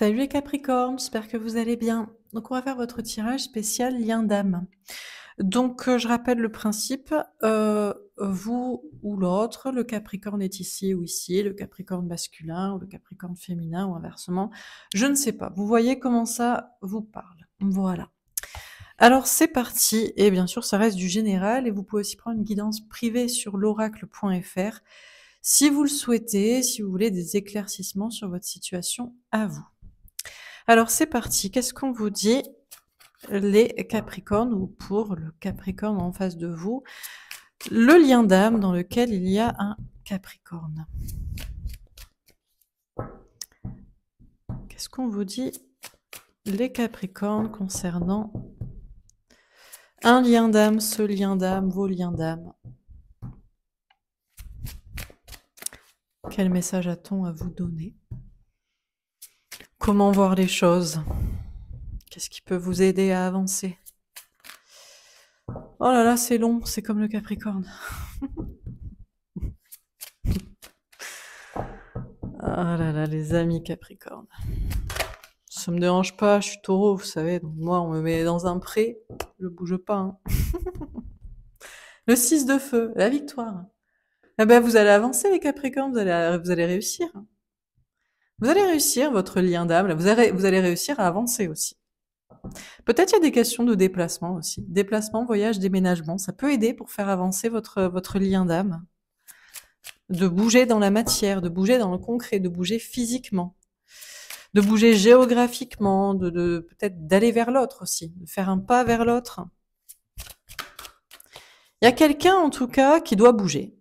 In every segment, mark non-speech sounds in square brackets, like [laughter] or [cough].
Salut les Capricornes, j'espère que vous allez bien. Donc on va faire votre tirage spécial lien d'âme. Donc euh, je rappelle le principe, euh, vous ou l'autre, le Capricorne est ici ou ici, le Capricorne masculin ou le Capricorne féminin ou inversement, je ne sais pas. Vous voyez comment ça vous parle. Voilà. Alors c'est parti, et bien sûr ça reste du général, et vous pouvez aussi prendre une guidance privée sur l'oracle.fr si vous le souhaitez, si vous voulez des éclaircissements sur votre situation à vous. Alors c'est parti, qu'est-ce qu'on vous dit les Capricornes ou pour le Capricorne en face de vous Le lien d'âme dans lequel il y a un Capricorne. Qu'est-ce qu'on vous dit les Capricornes concernant un lien d'âme, ce lien d'âme, vos liens d'âme Quel message a-t-on à vous donner Comment voir les choses Qu'est-ce qui peut vous aider à avancer Oh là là, c'est long, c'est comme le Capricorne. oh [laughs] là là, les amis Capricorne. Ça me dérange pas, je suis taureau, vous savez, donc moi on me met dans un pré, je bouge pas. Hein. [laughs] le 6 de feu, la victoire. Eh ben vous allez avancer les Capricornes, vous allez, vous allez réussir. Vous allez réussir votre lien d'âme, vous allez, réussir à avancer aussi. Peut-être il y a des questions de déplacement aussi. Déplacement, voyage, déménagement, ça peut aider pour faire avancer votre, votre lien d'âme. De bouger dans la matière, de bouger dans le concret, de bouger physiquement, de bouger géographiquement, peut-être d'aller vers l'autre aussi, de faire un pas vers l'autre. Il y a quelqu'un en tout cas qui doit bouger.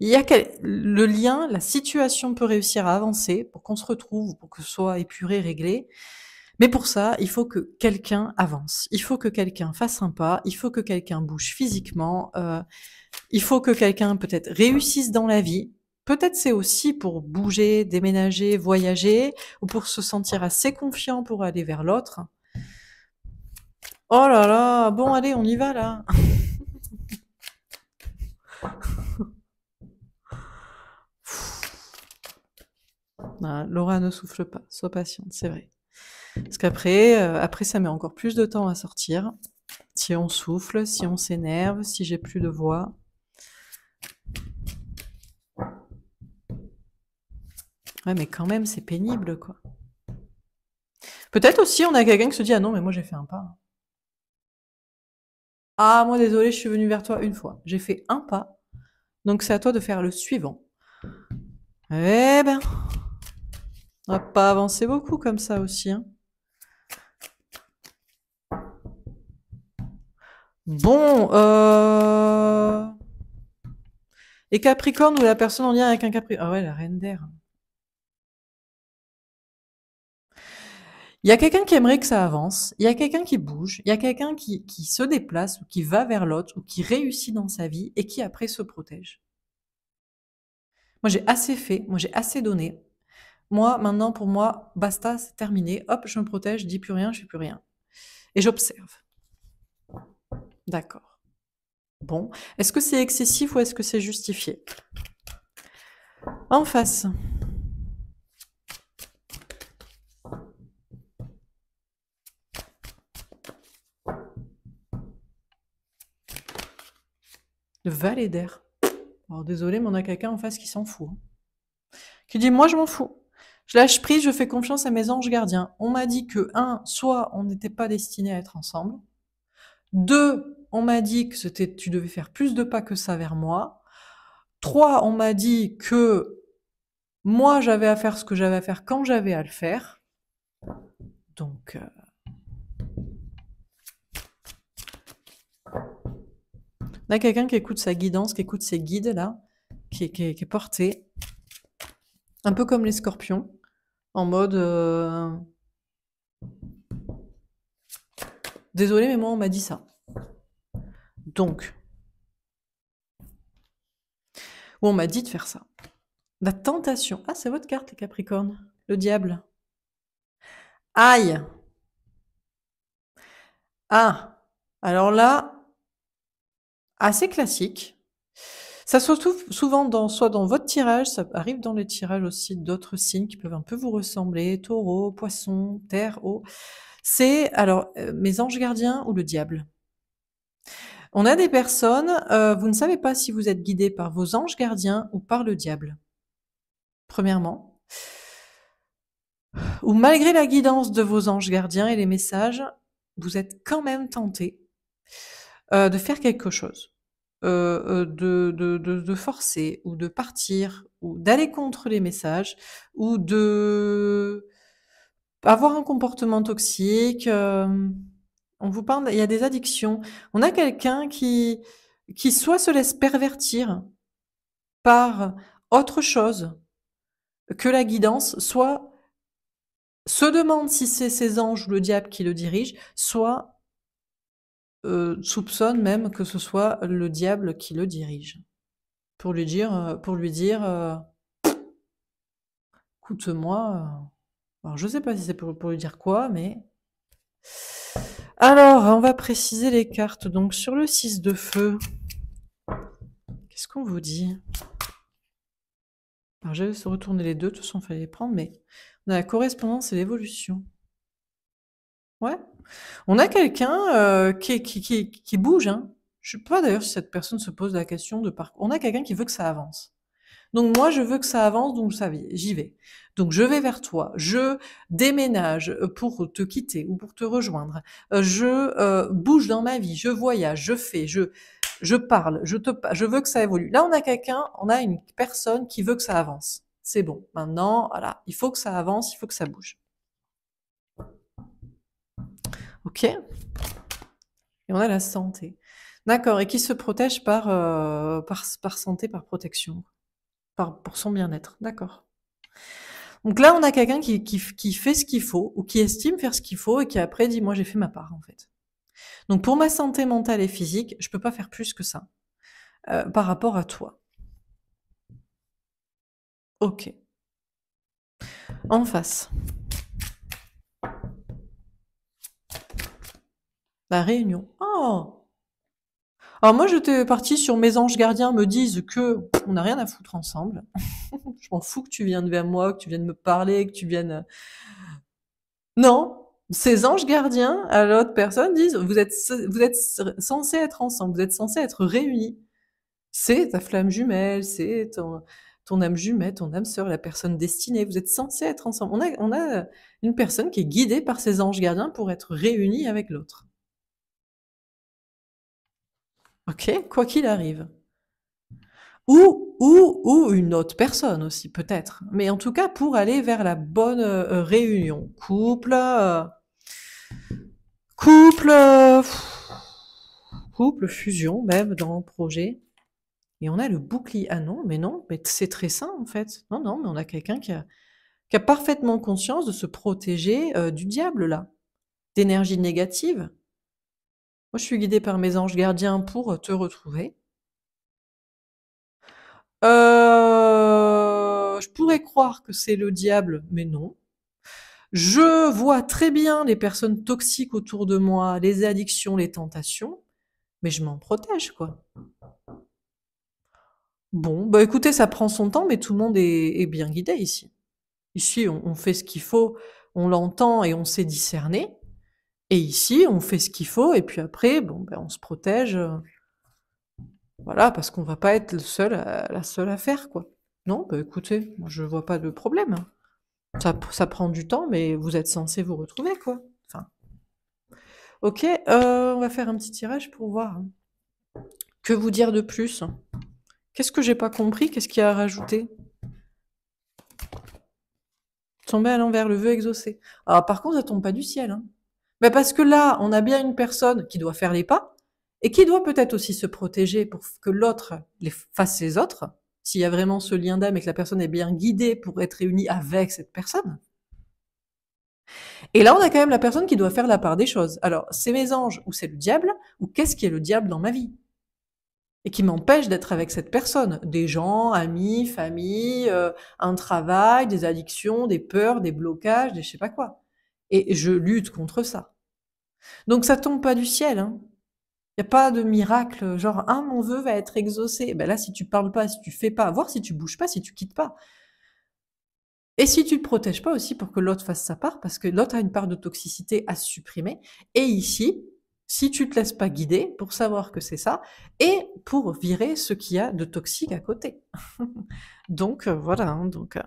Il y a le lien, la situation peut réussir à avancer pour qu'on se retrouve, pour que ce soit épuré, réglé. Mais pour ça, il faut que quelqu'un avance, il faut que quelqu'un fasse un pas, il faut que quelqu'un bouge physiquement, euh, il faut que quelqu'un peut-être réussisse dans la vie. Peut-être c'est aussi pour bouger, déménager, voyager, ou pour se sentir assez confiant pour aller vers l'autre. Oh là là, bon allez, on y va là. [laughs] Laura ne souffle pas, sois patiente, c'est vrai. Parce qu'après, euh, après, ça met encore plus de temps à sortir. Si on souffle, si on s'énerve, si j'ai plus de voix. Ouais, mais quand même, c'est pénible, quoi. Peut-être aussi, on a quelqu'un qui se dit Ah non, mais moi j'ai fait un pas. Ah, moi désolé, je suis venue vers toi une fois. J'ai fait un pas. Donc c'est à toi de faire le suivant. Eh ben, on va pas avancer beaucoup comme ça aussi. Hein. Bon. Euh, et Capricorne ou la personne en lien avec un Capricorne. Ah ouais, la reine d'air. Il y a quelqu'un qui aimerait que ça avance, il y a quelqu'un qui bouge, il y a quelqu'un qui, qui se déplace ou qui va vers l'autre ou qui réussit dans sa vie et qui après se protège. Moi j'ai assez fait, moi j'ai assez donné, moi, maintenant, pour moi, basta, c'est terminé. Hop, je me protège, je dis plus rien, je fais plus rien. Et j'observe. D'accord. Bon, est-ce que c'est excessif ou est-ce que c'est justifié En face. valet d'air. Alors oh, désolé, mais on a quelqu'un en face qui s'en fout. Hein. Qui dit moi je m'en fous. Je lâche prise, je fais confiance à mes anges gardiens. On m'a dit que, un, soit on n'était pas destiné à être ensemble. Deux, on m'a dit que c'était, tu devais faire plus de pas que ça vers moi. Trois, on m'a dit que moi, j'avais à faire ce que j'avais à faire quand j'avais à le faire. Donc, euh, on a quelqu'un qui écoute sa guidance, qui écoute ses guides là, qui est porté, un peu comme les scorpions en mode euh, Désolé, mais moi, on m'a dit ça. Donc, ou on m'a dit de faire ça. La tentation. Ah, c'est votre carte, les Capricornes. Le diable. Aïe. Ah, alors là, assez classique. Ça se retrouve souvent dans, soit dans votre tirage, ça arrive dans les tirages aussi d'autres signes qui peuvent un peu vous ressembler, taureau, poisson, terre, eau. C'est alors euh, mes anges gardiens ou le diable. On a des personnes, euh, vous ne savez pas si vous êtes guidé par vos anges gardiens ou par le diable. Premièrement. Ou malgré la guidance de vos anges gardiens et les messages, vous êtes quand même tenté euh, de faire quelque chose. Euh, euh, de, forcer ou de partir ou d'aller contre les messages ou de avoir un comportement toxique. Euh, on vous parle, il y a des addictions. On a quelqu'un qui, qui soit se laisse pervertir par autre chose que la guidance, soit se demande si c'est ses anges ou le diable qui le dirige, soit euh, soupçonne même que ce soit le diable qui le dirige. Pour lui dire, euh, pour lui dire, euh, écoute-moi. Alors, je sais pas si c'est pour, lui dire quoi, mais. Alors, on va préciser les cartes. Donc, sur le 6 de feu, qu'est-ce qu'on vous dit Alors, j'avais retourner les deux, tout toute façon, fallait prendre, mais on a la correspondance et l'évolution. Ouais on a quelqu'un euh, qui, qui, qui, bouge. Hein. Je ne sais pas d'ailleurs si cette personne se pose la question de parcours. On a quelqu'un qui veut que ça avance. Donc moi, je veux que ça avance, donc j'y vais. Donc je vais vers toi, je déménage euh, pour te quitter ou pour te rejoindre. Euh, je bouge dans ma vie, je voyage, je fais, je je parle, je te, je veux que ça évolue. Là, on a quelqu'un, on a une personne qui veut que ça avance. C'est bon. Maintenant, voilà, il faut que ça avance, il faut que ça bouge. OK Et on a la santé. D'accord. Et qui se protège par, euh, santé, par protection, pour son bien-être. D'accord. Donc là, on a quelqu'un qui, fait ce qu'il faut, ou qui estime faire ce qu'il faut, et qui après dit, moi, j'ai fait ma part, en fait. Donc pour ma santé mentale et physique, je ne peux pas faire plus que ça, euh, par rapport à toi. Ok. En face. Bah, réunion. Oh alors moi je j'étais partie sur mes anges gardiens me disent que on n'a rien à foutre ensemble. [laughs] je m'en fous que tu viennes vers moi, que tu viennes me parler, que tu viennes. Euh. Non, ces anges gardiens à l'autre personne disent vous êtes vous êtes censés être ensemble, vous êtes censé être réunis. C'est ta flamme jumelle, c'est ton, âme jumelle, ton âme sœur, la personne destinée. Vous êtes censés être ensemble. On a, on a une personne qui est guidée par ses anges gardiens pour être réunie avec l'autre ok, quoi qu'il arrive. Ou, ou, ou une autre personne aussi, peut-être. Mais en tout cas, pour aller vers la bonne euh, réunion. Couple, euh, couple, couple, fusion même dans projet. Et on a le bouclier. Ah non, mais non, mais c'est très sain en fait. Non, non, mais on a quelqu'un qui a parfaitement conscience de se protéger euh, du diable là, d'énergie négative. Moi, je suis guidée par mes anges gardiens pour te retrouver. Euh, je pourrais croire que c'est le diable, mais non. Je vois très bien les personnes toxiques autour de moi, les addictions, les tentations, mais je m'en protège, quoi. Bon, bah écoutez, ça prend son temps, mais tout le monde est, bien guidé ici. Ici, on, on fait ce qu'il faut, on l'entend et on sait discerner. Et ici, on fait ce qu'il faut, et puis après, bon, ben, on se protège. Euh, voilà, parce qu'on va pas être le seul la seule à faire, quoi. Non, ben, écoutez, moi, je vois pas de problème. Ça, ça, prend du temps, mais vous êtes censé vous retrouver, quoi. Enfin. Ok, euh, on va faire un petit tirage pour voir. Que vous dire de plus Qu'est-ce que j'ai pas compris Qu'est-ce qu'il y a à rajouter Tomber à l'envers, le vœu exaucé. Alors ah, par contre, ça tombe pas du ciel. Hein. Mais bah, Parce que là, on a bien une personne qui doit faire les pas et qui doit peut-être aussi se protéger pour que l'autre les fasse les autres, s'il y a vraiment ce lien d'âme et que la personne est bien guidée pour être réunie avec cette personne. Et là, on a quand même la personne qui doit faire la part des choses. Alors, c'est mes anges ou c'est le diable ou qu'est-ce qui est le diable dans ma vie et qui m'empêche d'être avec cette personne, des gens, amis, famille, euh, un travail, des addictions, des peurs, des blocages, des je sais pas quoi. Et je lutte contre ça. Donc ça tombe pas du ciel. Il hein. n'y a pas de miracle, genre un ah, mon vœu va être exaucé. Ben là, si tu parles pas, si tu fais pas, voir si tu bouges pas, si tu quittes pas. Et si tu ne te protèges pas aussi pour que l'autre fasse sa part, parce que l'autre a une part de toxicité à supprimer. Et ici, si tu te laisses pas guider pour savoir que c'est ça, et pour virer ce qu'il y a de toxique à côté. [laughs] donc euh, voilà, hein, donc euh,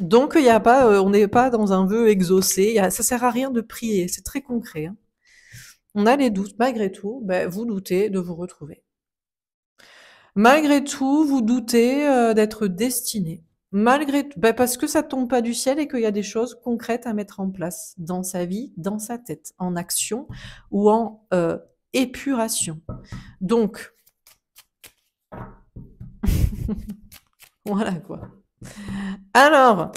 donc, il y a pas, euh, on n'est pas dans un vœu exaucé. Ça sert à rien de prier. C'est très concret. Hein. On a les doutes. Malgré tout, ben, vous doutez de vous retrouver. Malgré tout, vous doutez euh, d'être destiné. Malgré tout, ben, parce que ça tombe pas du ciel et qu'il y a des choses concrètes à mettre en place dans sa vie, dans sa tête, en action ou en euh, épuration. Donc, [laughs] voilà quoi. Alors,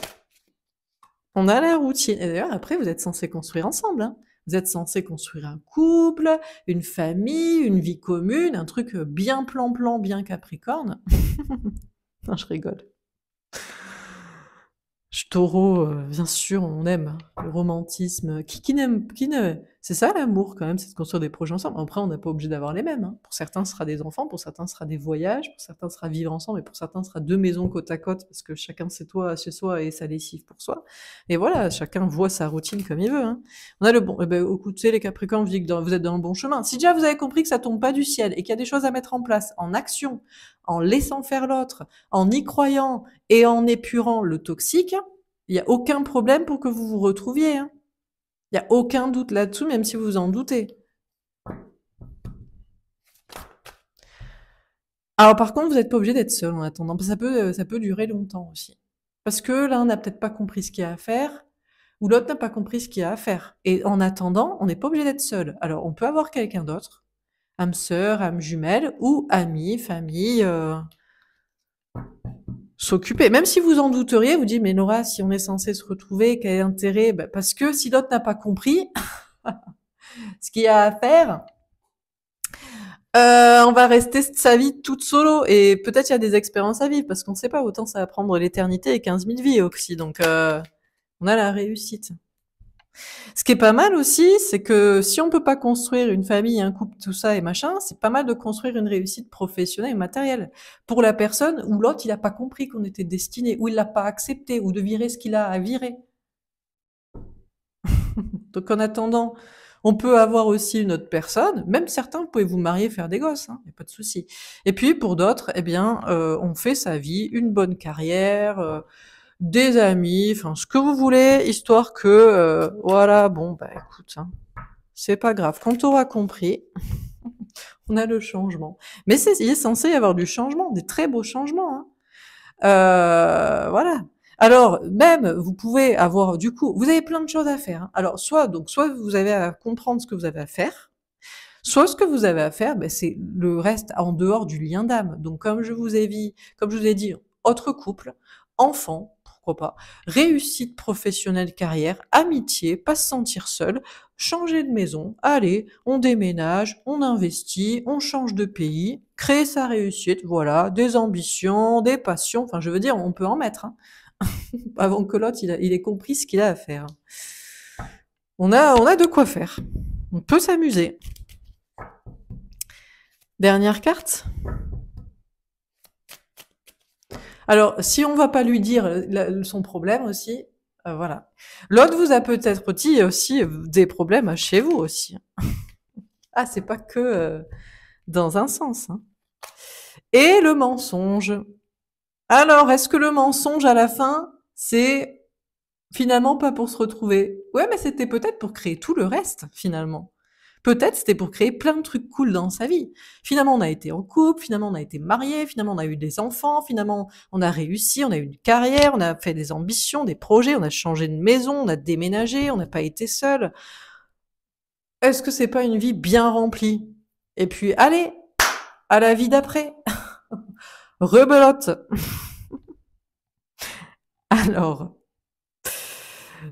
on a la routine. Et d'ailleurs, après, vous êtes censés construire ensemble. Hein. Vous êtes censés construire un couple, une famille, une vie commune, un truc euh, bien plan-plan, bien capricorne. [laughs] je rigole. Je, taureau, euh, bien sûr, on aime le romantisme. Qui, n'aime, qui ne, c'est ça l'amour quand même, c'est de construire des projets ensemble. Après, on n'est pas obligé d'avoir les mêmes. Hein. Pour certains, ce sera des enfants, pour certains, ce sera des voyages, pour certains, ce sera vivre ensemble, et pour certains, ce sera deux maisons côte à côte, parce que chacun c'est toi chez soi et sa lessive pour soi. Et voilà, chacun voit sa routine comme il veut. Hein. On a le bon. Eh ben, écoutez, les Capricornes, vous que vous êtes dans le bon chemin. Si déjà vous avez compris que ça tombe pas du ciel et qu'il y a des choses à mettre en place en action, en laissant faire l'autre, en y croyant et en épurant le toxique, il n'y a aucun problème pour que vous vous retrouviez. Hein. Il n'y a aucun doute là dessous même si vous en doutez. Alors par contre, vous n'êtes pas obligé d'être seul en attendant. Ça peut, euh, ça peut durer longtemps aussi. Parce que l'un n'a peut-être pas compris ce qu'il y a à faire, ou l'autre n'a pas compris ce qu'il y a à faire. Et en attendant, on n'est pas obligé d'être seul. Alors on peut avoir quelqu'un d'autre, âme sœur, âme jumelle, ou ami, famille, euh, s'occuper. Même si vous en douteriez, vous dites, mais Nora, si on est censé se retrouver, quel intérêt ben, Parce que si l'autre n'a pas compris [laughs] ce qu'il y a à faire, euh, on va rester sa vie toute solo. Et peut-être il y a des expériences à vivre, parce qu'on ne sait pas, autant ça va prendre l'éternité et 15 000 vies aussi. Donc, euh, on a la réussite. Ce qui est pas mal aussi, c'est que si on peut pas construire une famille, un couple, tout ça et machin, c'est pas mal de construire une réussite professionnelle et matérielle pour la personne ou l'autre il n'a pas compris qu'on était destiné, ou il l'a pas accepté, ou de virer ce qu'il a à virer. [laughs] Donc en attendant, on peut avoir aussi une autre personne. Même certains, vous pouvez vous marier, faire des gosses, il hein, n'y a pas de souci. Et puis pour d'autres, eh bien, euh, on fait sa vie, une bonne carrière. Euh, des amis, enfin ce que vous voulez, histoire que euh, voilà, bon bah écoute, hein, c'est pas grave. Quand on aura compris, [laughs] on a le changement. Mais c'est, il est censé y avoir du changement, des très beaux changements. Hein. Euh, voilà. Alors même, vous pouvez avoir du coup, vous avez plein de choses à faire. Hein. Alors soit donc soit vous avez à comprendre ce que vous avez à faire, Soit ce que vous avez à faire, ben, c'est le reste en dehors du lien d'âme. Donc comme je vous ai dit, comme je vous ai dit, autre couple, enfant, pourquoi pas, réussite professionnelle, carrière, amitié, pas se sentir seul, changer de maison, allez, on déménage, on investit, on change de pays, créer sa réussite, voilà, des ambitions, des passions, enfin je veux dire, on peut en mettre, hein, [laughs] avant que l'autre, il, il, ait compris ce qu'il a à faire. On a, on a de quoi faire. On peut s'amuser. Dernière carte. Alors, si on va pas lui dire euh, son problème aussi, euh, voilà. L'autre vous a peut-être dit aussi euh, des problèmes chez vous aussi. Hein. [laughs] ah, c'est pas que dans un sens. Hein. Et le mensonge. Alors, est-ce que le mensonge à la fin, c'est finalement pas pour se retrouver Ouais, mais c'était peut-être pour créer tout le reste finalement. Peut-être c'était pour créer plein de trucs cool dans sa vie. Finalement, on a été en couple, finalement, on a été marié, finalement, on a eu des enfants, finalement, on a réussi, on a eu une carrière, on a fait des ambitions, des projets, on a changé de maison, on a déménagé, on n'a pas été seul. Est-ce que c'est pas une vie bien remplie Et puis, allez, à la vie d'après. [laughs] Rebelote. [laughs] Alors,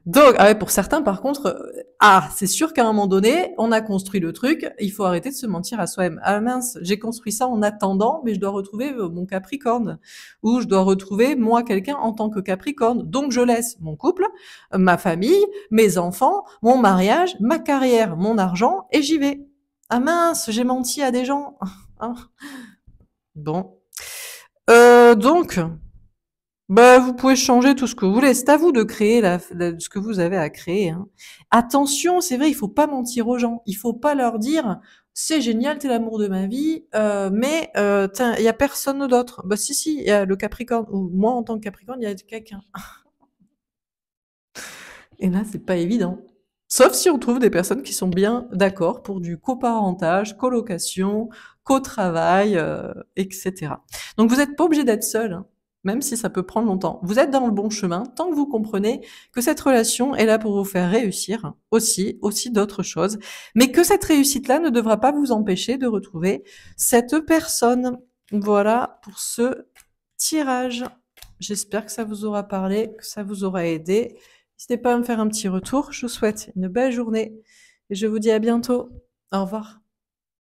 donc, ah pour certains, par contre, euh, ah, c'est sûr qu'à un moment donné, on a construit le truc, il faut arrêter de se mentir à soi-même. Ah mince, j'ai construit ça en attendant, mais je dois retrouver euh, mon Capricorne, ou je dois retrouver moi quelqu'un en tant que Capricorne. Donc, je laisse mon couple, ma famille, mes enfants, mon mariage, ma carrière, mon argent, et j'y vais. Ah mince, j'ai menti à des gens. [laughs] Hein. bon. Euh, donc, bah, vous pouvez changer tout ce que vous voulez. C'est à vous de créer ce que vous avez à créer. Hein. Attention, c'est vrai, il faut pas mentir aux gens. Il faut pas leur dire c'est génial, t'es l'amour de ma vie, euh, mais euh, il y a personne d'autre. Bah si si, y a le Capricorne ou moi en tant que Capricorne, il y a quelqu'un. Et là, c'est pas évident. Sauf si on trouve des personnes qui sont bien d'accord pour du coparentage, colocation, co-travail, euh, etc. Donc vous n'êtes pas obligé d'être seul. Hein même si ça peut prendre longtemps. Vous êtes dans le bon chemin tant que vous comprenez que cette relation est là pour vous faire réussir aussi, aussi d'autres choses, mais que cette réussite-là ne devra pas vous empêcher de retrouver cette personne. Voilà pour ce tirage. J'espère que ça vous aura parlé, que ça vous aura aidé. N'hésitez pas à me faire un petit retour. Je vous souhaite une belle journée et je vous dis à bientôt. Au revoir.